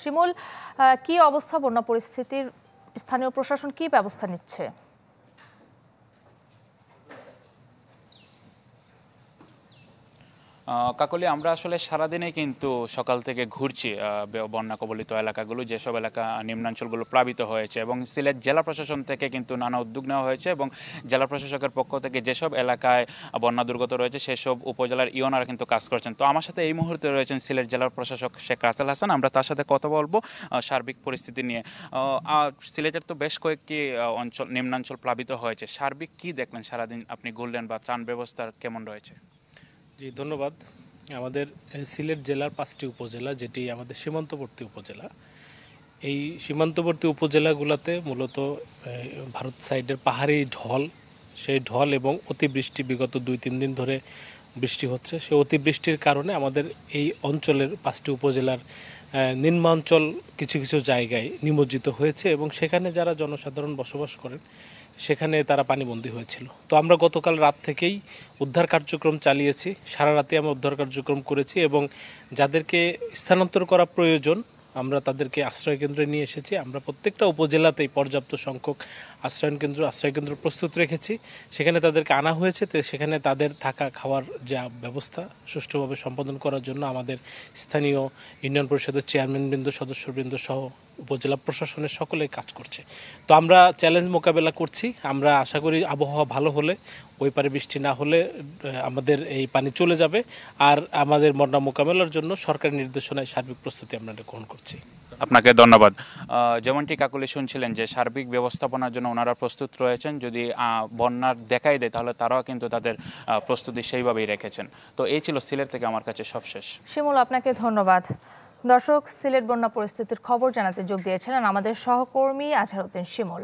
শিমুল কি অবস্থা বন্যা পরিস্থিতির স্থানীয় প্রশাসন কি ব্যবস্থা নিচ্ছে কাকলি আমরা আসলে সারাদিনে কিন্তু সকাল থেকে ঘুরছি বন্যা কবলিত এলাকাগুলো যেসব এলাকা নিম্নাঞ্চলগুলো প্লাবিত হয়েছে এবং সিলেট জেলা প্রশাসন থেকে কিন্তু নানা উদ্যোগ নেওয়া হয়েছে এবং জেলা প্রশাসকের পক্ষ থেকে যেসব এলাকায় বন্যা দুর্গত রয়েছে সেসব উপজেলার ইওনারা কিন্তু কাজ করছেন তো আমার সাথে এই মুহূর্তে রয়েছেন সিলেট জেলার প্রশাসক শেখ রাসেল হাসান আমরা তার সাথে কথা বলবো সার্বিক পরিস্থিতি নিয়ে আর সিলেটের তো বেশ কয়েকটি অঞ্চল নিম্নাঞ্চল প্লাবিত হয়েছে সার্বিক কি দেখলেন সারাদিন আপনি ঘুরলেন বা ত্রাণ ব্যবস্থার কেমন রয়েছে জি ধন্যবাদ আমাদের সিলেট জেলার পাঁচটি উপজেলা যেটি আমাদের সীমান্তবর্তী উপজেলা এই সীমান্তবর্তী উপজেলাগুলোতে মূলত ভারত সাইডের পাহাড়ি ঢল সেই ঢল এবং অতিবৃষ্টি বিগত দুই তিন দিন ধরে বৃষ্টি হচ্ছে সে অতিবৃষ্টির কারণে আমাদের এই অঞ্চলের পাঁচটি উপজেলার নিম্নাঞ্চল কিছু কিছু জায়গায় নিমজ্জিত হয়েছে এবং সেখানে যারা জনসাধারণ বসবাস করেন সেখানে তারা পানিবন্দী হয়েছিল তো আমরা গতকাল রাত থেকেই উদ্ধার কার্যক্রম চালিয়েছি সারা রাতে আমরা উদ্ধার কার্যক্রম করেছি এবং যাদেরকে স্থানান্তর করা প্রয়োজন আমরা তাদেরকে আশ্রয় কেন্দ্রে নিয়ে এসেছি আমরা প্রত্যেকটা উপজেলাতেই পর্যাপ্ত সংখ্যক আশ্রয়ন কেন্দ্র আশ্রয় কেন্দ্র প্রস্তুত রেখেছি সেখানে তাদেরকে আনা হয়েছে তো সেখানে তাদের থাকা খাওয়ার যা ব্যবস্থা সুষ্ঠুভাবে সম্পাদন করার জন্য আমাদের স্থানীয় ইউনিয়ন পরিষদের চেয়ারম্যানবৃন্দ সদস্যবৃন্দ সহ উপজেলা প্রশাসনের সকলে কাজ করছে তো আমরা চ্যালেঞ্জ মোকাবেলা করছি আমরা আশা করি আবহাওয়া ভালো হলে ওই পারে বৃষ্টি না হলে আমাদের এই পানি চলে যাবে আর আমাদের মর্না মোকাবেলার জন্য সরকারের নির্দেশনায় সার্বিক প্রস্তুতি আমরা গ্রহণ করছি আপনাকে ধন্যবাদ যেমনটি কাকুলি শুনছিলেন যে সার্বিক ব্যবস্থাপনার জন্য ওনারা প্রস্তুত রয়েছেন যদি বন্যার দেখাই দেয় তাহলে তারাও কিন্তু তাদের প্রস্তুতি সেইভাবেই রেখেছেন তো এই ছিল সিলেট থেকে আমার কাছে সবশেষ শিমুল আপনাকে ধন্যবাদ দর্শক সিলেট বন্যা পরিস্থিতির খবর জানাতে যোগ দিয়েছিলেন আমাদের সহকর্মী আজহারউদ্দিন শিমল